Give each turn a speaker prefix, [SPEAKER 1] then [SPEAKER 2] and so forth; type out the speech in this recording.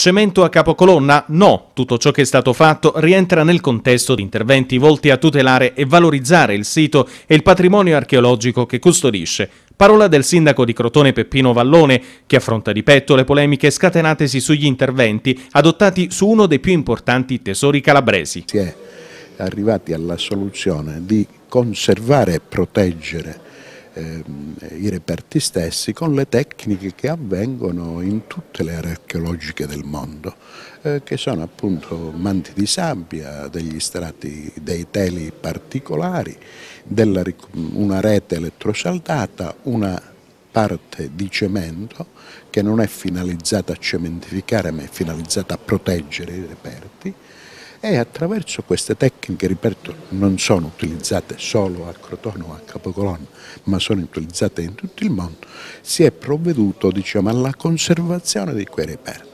[SPEAKER 1] Cemento a capocolonna? No, tutto ciò che è stato fatto rientra nel contesto di interventi volti a tutelare e valorizzare il sito e il patrimonio archeologico che custodisce. Parola del sindaco di Crotone Peppino Vallone, che affronta di petto le polemiche scatenatesi sugli interventi adottati su uno dei più importanti tesori calabresi.
[SPEAKER 2] Si è arrivati alla soluzione di conservare e proteggere ehm, i reperti stessi con le tecniche che avvengono in tutte le aree archeologiche del mondo, eh, che sono appunto manti di sabbia, degli strati, dei teli particolari, della, una rete elettrosaltata, una parte di cemento che non è finalizzata a cementificare ma è finalizzata a proteggere i reperti e attraverso queste tecniche, ripeto, non sono utilizzate solo a Crotone o a Capocolonna, ma sono utilizzate in tutto il mondo, si è provveduto diciamo, alla conservazione di quei reperti.